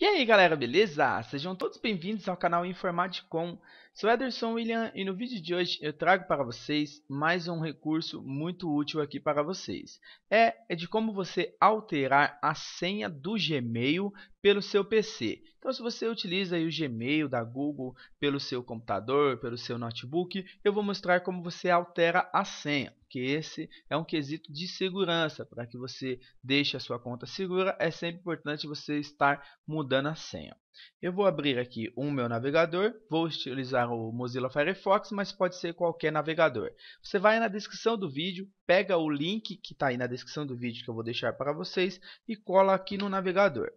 E aí galera, beleza? Sejam todos bem-vindos ao canal Informaticom. Sou Ederson William e no vídeo de hoje eu trago para vocês mais um recurso muito útil aqui para vocês. É, é de como você alterar a senha do Gmail pelo seu PC. Então, se você utiliza o Gmail da Google pelo seu computador, pelo seu notebook, eu vou mostrar como você altera a senha, porque esse é um quesito de segurança. Para que você deixe a sua conta segura, é sempre importante você estar mudando a senha. Eu vou abrir aqui o um meu navegador, vou utilizar o Mozilla Firefox, mas pode ser qualquer navegador. Você vai na descrição do vídeo, pega o link que está aí na descrição do vídeo que eu vou deixar para vocês e cola aqui no navegador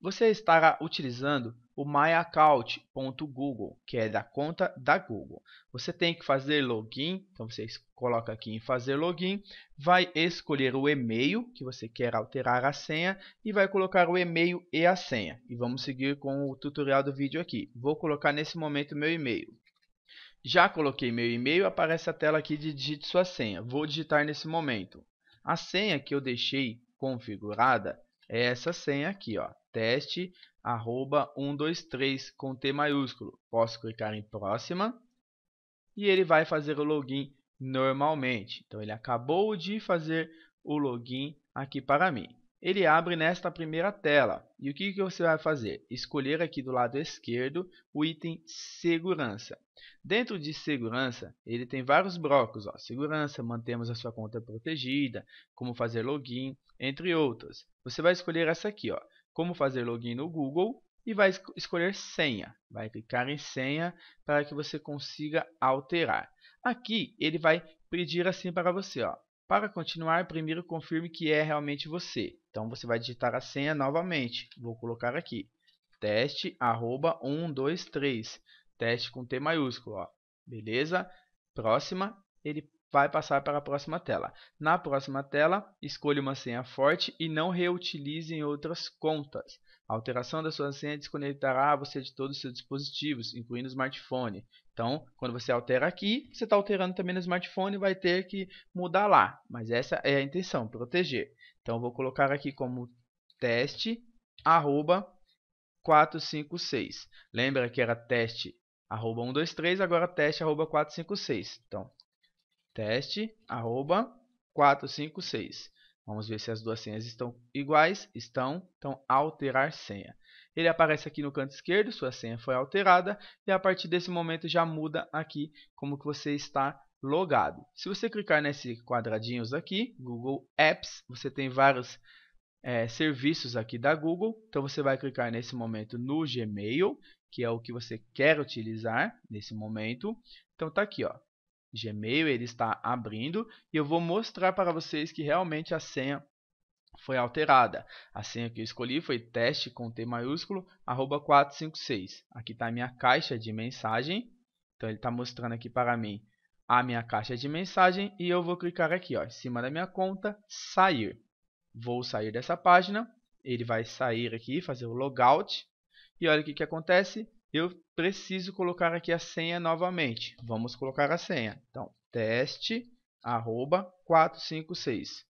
você estará utilizando o myaccount.google, que é da conta da Google. Você tem que fazer login, então você coloca aqui em fazer login, vai escolher o e-mail que você quer alterar a senha e vai colocar o e-mail e a senha. E vamos seguir com o tutorial do vídeo aqui. Vou colocar nesse momento meu e-mail. Já coloquei meu e-mail, aparece a tela aqui de digite sua senha. Vou digitar nesse momento. A senha que eu deixei configurada é essa senha aqui, ó, teste arroba 123 com T maiúsculo. Posso clicar em próxima e ele vai fazer o login normalmente. Então ele acabou de fazer o login aqui para mim ele abre nesta primeira tela. E o que, que você vai fazer? Escolher aqui do lado esquerdo o item Segurança. Dentro de Segurança, ele tem vários blocos. Ó. Segurança, mantemos a sua conta protegida, como fazer login, entre outros. Você vai escolher essa aqui, ó, como fazer login no Google, e vai escolher senha. Vai clicar em senha para que você consiga alterar. Aqui, ele vai pedir assim para você, ó, para continuar, primeiro confirme que é realmente você. Então você vai digitar a senha novamente. Vou colocar aqui. Teste arroba 123. Teste com T maiúsculo. Ó. Beleza? Próxima. Ele vai passar para a próxima tela. Na próxima tela, escolha uma senha forte e não reutilize em outras contas. A alteração da sua senha desconectará você de todos os seus dispositivos, incluindo o smartphone. Então, quando você altera aqui, você está alterando também no smartphone, e vai ter que mudar lá. Mas essa é a intenção, proteger. Então, vou colocar aqui como teste, arroba 456. Lembra que era teste arroba 123, agora teste arroba 456. Então, teste, arroba, 456. Vamos ver se as duas senhas estão iguais. Estão. Então, alterar senha. Ele aparece aqui no canto esquerdo, sua senha foi alterada. E a partir desse momento já muda aqui como que você está logado. Se você clicar nesses quadradinhos aqui, Google Apps, você tem vários é, serviços aqui da Google. Então, você vai clicar nesse momento no Gmail, que é o que você quer utilizar nesse momento. Então, está aqui, ó, Gmail, ele está abrindo e eu vou mostrar para vocês que realmente a senha foi alterada. A senha que eu escolhi foi teste com T maiúsculo, arroba 456. Aqui está a minha caixa de mensagem. Então ele está mostrando aqui para mim a minha caixa de mensagem e eu vou clicar aqui ó, em cima da minha conta, sair. Vou sair dessa página, ele vai sair aqui, fazer o logout. E olha o que, que acontece, eu preciso colocar aqui a senha novamente. Vamos colocar a senha. Então, teste arroba 456.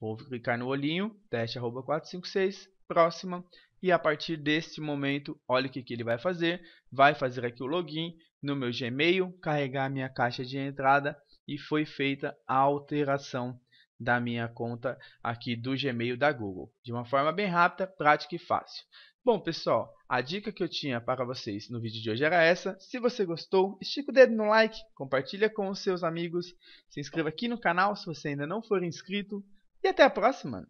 Vou clicar no olhinho, teste arroba 456, próxima. E a partir deste momento, olha o que, que ele vai fazer. Vai fazer aqui o login no meu Gmail, carregar a minha caixa de entrada e foi feita a alteração da minha conta aqui do Gmail da Google. De uma forma bem rápida, prática e fácil. Bom, pessoal, a dica que eu tinha para vocês no vídeo de hoje era essa. Se você gostou, estica o dedo no like, compartilha com os seus amigos, se inscreva aqui no canal se você ainda não for inscrito e até a próxima!